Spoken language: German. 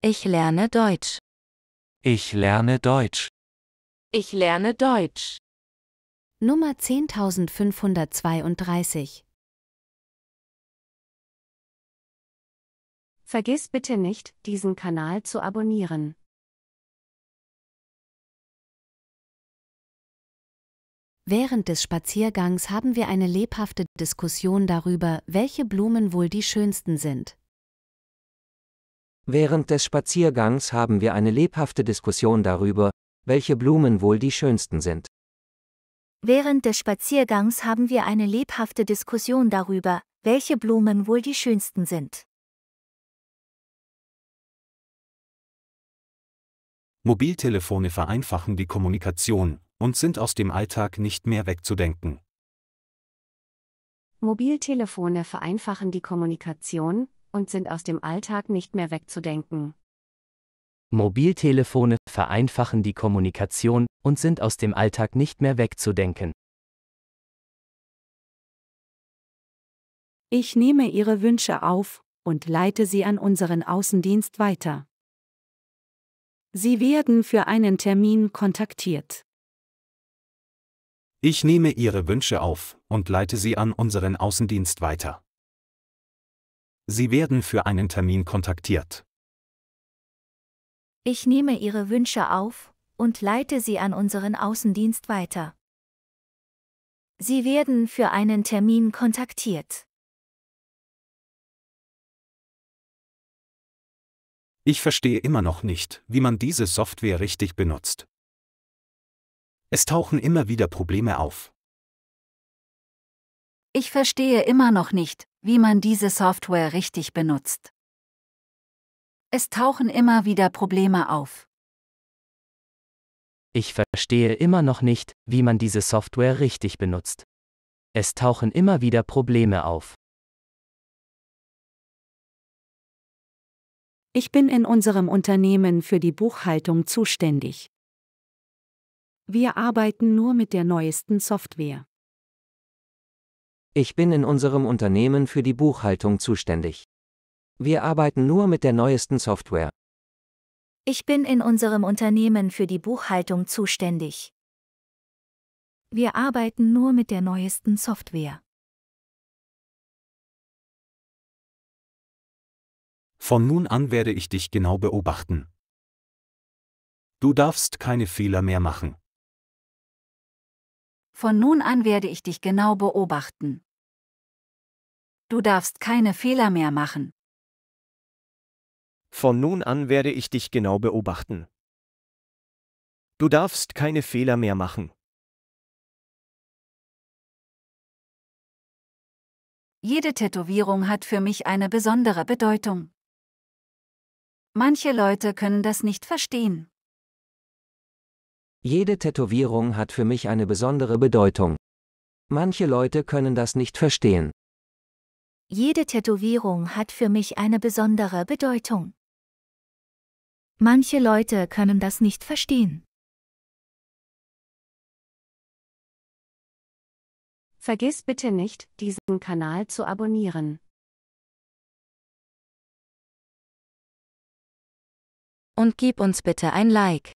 Ich lerne Deutsch. Ich lerne Deutsch. Ich lerne Deutsch. Nummer 10532. Vergiss bitte nicht, diesen Kanal zu abonnieren. Während des Spaziergangs haben wir eine lebhafte Diskussion darüber, welche Blumen wohl die schönsten sind. Während des Spaziergangs haben wir eine lebhafte Diskussion darüber, welche Blumen wohl die schönsten sind. Während des Spaziergangs haben wir eine lebhafte Diskussion darüber, welche Blumen wohl die schönsten sind. Mobiltelefone vereinfachen die Kommunikation und sind aus dem Alltag nicht mehr wegzudenken. Mobiltelefone vereinfachen die Kommunikation und sind aus dem Alltag nicht mehr wegzudenken. Mobiltelefone vereinfachen die Kommunikation und sind aus dem Alltag nicht mehr wegzudenken. Ich nehme Ihre Wünsche auf und leite sie an unseren Außendienst weiter. Sie werden für einen Termin kontaktiert. Ich nehme Ihre Wünsche auf und leite sie an unseren Außendienst weiter. Sie werden für einen Termin kontaktiert. Ich nehme Ihre Wünsche auf und leite sie an unseren Außendienst weiter. Sie werden für einen Termin kontaktiert. Ich verstehe immer noch nicht, wie man diese Software richtig benutzt. Es tauchen immer wieder Probleme auf. Ich verstehe immer noch nicht, wie man diese Software richtig benutzt. Es tauchen immer wieder Probleme auf. Ich verstehe immer noch nicht, wie man diese Software richtig benutzt. Es tauchen immer wieder Probleme auf. Ich bin in unserem Unternehmen für die Buchhaltung zuständig. Wir arbeiten nur mit der neuesten Software. Ich bin in unserem Unternehmen für die Buchhaltung zuständig. Wir arbeiten nur mit der neuesten Software. Ich bin in unserem Unternehmen für die Buchhaltung zuständig. Wir arbeiten nur mit der neuesten Software. Von nun an werde ich dich genau beobachten. Du darfst keine Fehler mehr machen. Von nun an werde ich dich genau beobachten. Du darfst keine Fehler mehr machen. Von nun an werde ich dich genau beobachten. Du darfst keine Fehler mehr machen. Jede Tätowierung hat für mich eine besondere Bedeutung. Manche Leute können das nicht verstehen. Jede Tätowierung hat für mich eine besondere Bedeutung. Manche Leute können das nicht verstehen. Jede Tätowierung hat für mich eine besondere Bedeutung. Manche Leute können das nicht verstehen. Vergiss bitte nicht, diesen Kanal zu abonnieren. Und gib uns bitte ein Like.